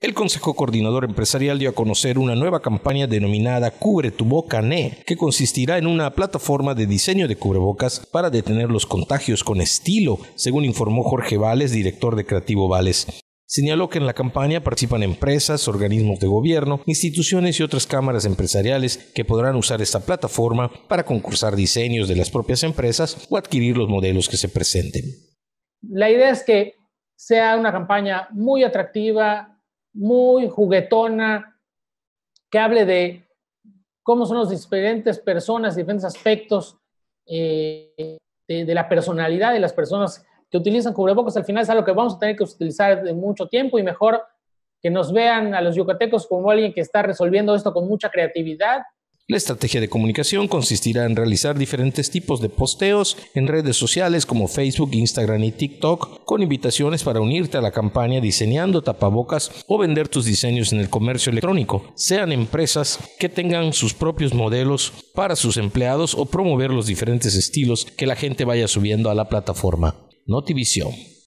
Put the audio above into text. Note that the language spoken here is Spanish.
El Consejo Coordinador Empresarial dio a conocer una nueva campaña denominada Cubre tu boca NE, que consistirá en una plataforma de diseño de cubrebocas para detener los contagios con estilo, según informó Jorge Vales, director de Creativo Vales. Señaló que en la campaña participan empresas, organismos de gobierno, instituciones y otras cámaras empresariales que podrán usar esta plataforma para concursar diseños de las propias empresas o adquirir los modelos que se presenten. La idea es que sea una campaña muy atractiva, muy juguetona, que hable de cómo son las diferentes personas, diferentes aspectos eh, de, de, la personalidad de las personas que utilizan cubrebocas. Al final es algo que vamos a tener que utilizar de mucho tiempo y mejor que nos vean a los yucatecos como alguien que está resolviendo esto con mucha creatividad, la estrategia de comunicación consistirá en realizar diferentes tipos de posteos en redes sociales como Facebook, Instagram y TikTok con invitaciones para unirte a la campaña diseñando tapabocas o vender tus diseños en el comercio electrónico, sean empresas que tengan sus propios modelos para sus empleados o promover los diferentes estilos que la gente vaya subiendo a la plataforma. Notivision